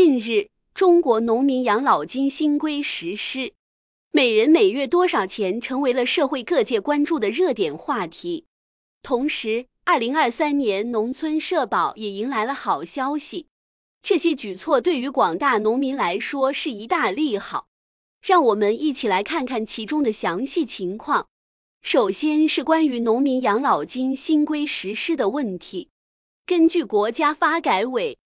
近日，中国农民养老金新规实施，每人每月多少钱成为了社会各界关注的热点话题。同时，二零二三年农村社保也迎来了好消息。这些举措对于广大农民来说是一大利好，让我们一起来看看其中的详细情况。首先是关于农民养老金新规实施的问题，根据国家发改委、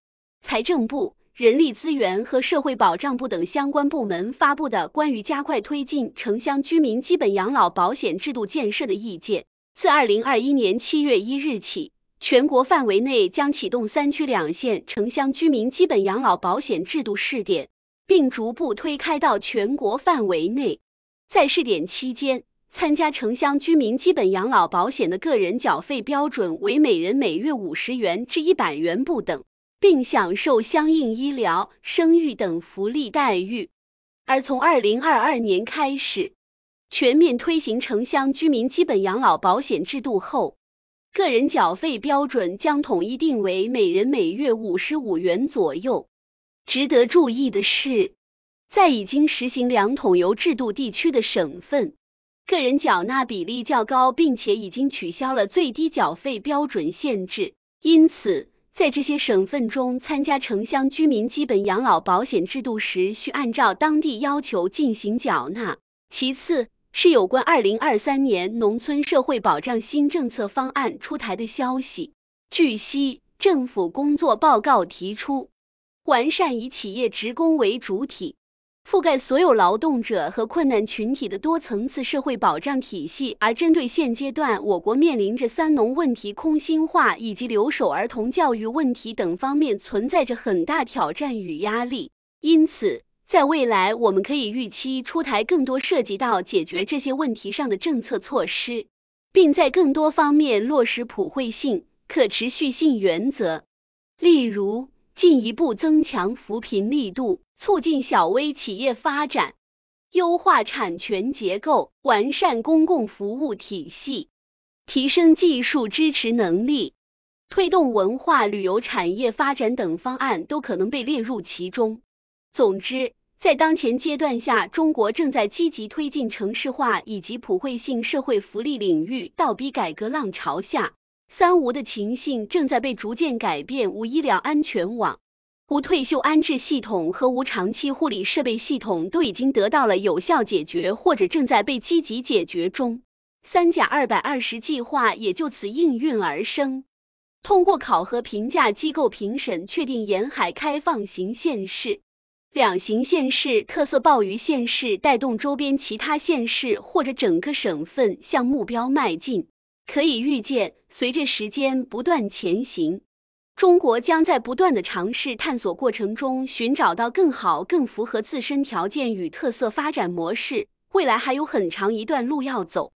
财政部。人力资源和社会保障部等相关部门发布的《关于加快推进城乡居民基本养老保险制度建设的意见》，自二零二一年七月一日起，全国范围内将启动三区两县城乡居民基本养老保险制度试点，并逐步推开到全国范围内。在试点期间，参加城乡居民基本养老保险的个人缴费标准为每人每月五十元至一百元不等。并享受相应医疗、生育等福利待遇。而从二零二二年开始，全面推行城乡居民基本养老保险制度后，个人缴费标准将统一定为每人每月五十五元左右。值得注意的是，在已经实行两桶油制度地区的省份，个人缴纳比例较高，并且已经取消了最低缴费标准限制，因此。在这些省份中，参加城乡居民基本养老保险制度时，需按照当地要求进行缴纳。其次，是有关二零二三年农村社会保障新政策方案出台的消息。据悉，政府工作报告提出，完善以企业职工为主体。覆盖所有劳动者和困难群体的多层次社会保障体系，而针对现阶段我国面临着三农问题空心化以及留守儿童教育问题等方面存在着很大挑战与压力，因此，在未来我们可以预期出台更多涉及到解决这些问题上的政策措施，并在更多方面落实普惠性、可持续性原则，例如进一步增强扶贫力度。促进小微企业发展、优化产权结构、完善公共服务体系、提升技术支持能力、推动文化旅游产业发展等方案都可能被列入其中。总之，在当前阶段下，中国正在积极推进城市化以及普惠性社会福利领域倒逼改革浪潮下，三无的情形正在被逐渐改变，无医疗安全网。无退休安置系统和无长期护理设备系统都已经得到了有效解决，或者正在被积极解决中。三甲二百二十计划也就此应运而生。通过考核评价机构评审，确定沿海开放型县市、两型县市、特色鲍鱼县市，带动周边其他县市或者整个省份向目标迈进。可以预见，随着时间不断前行。中国将在不断的尝试探索过程中，寻找到更好、更符合自身条件与特色发展模式。未来还有很长一段路要走。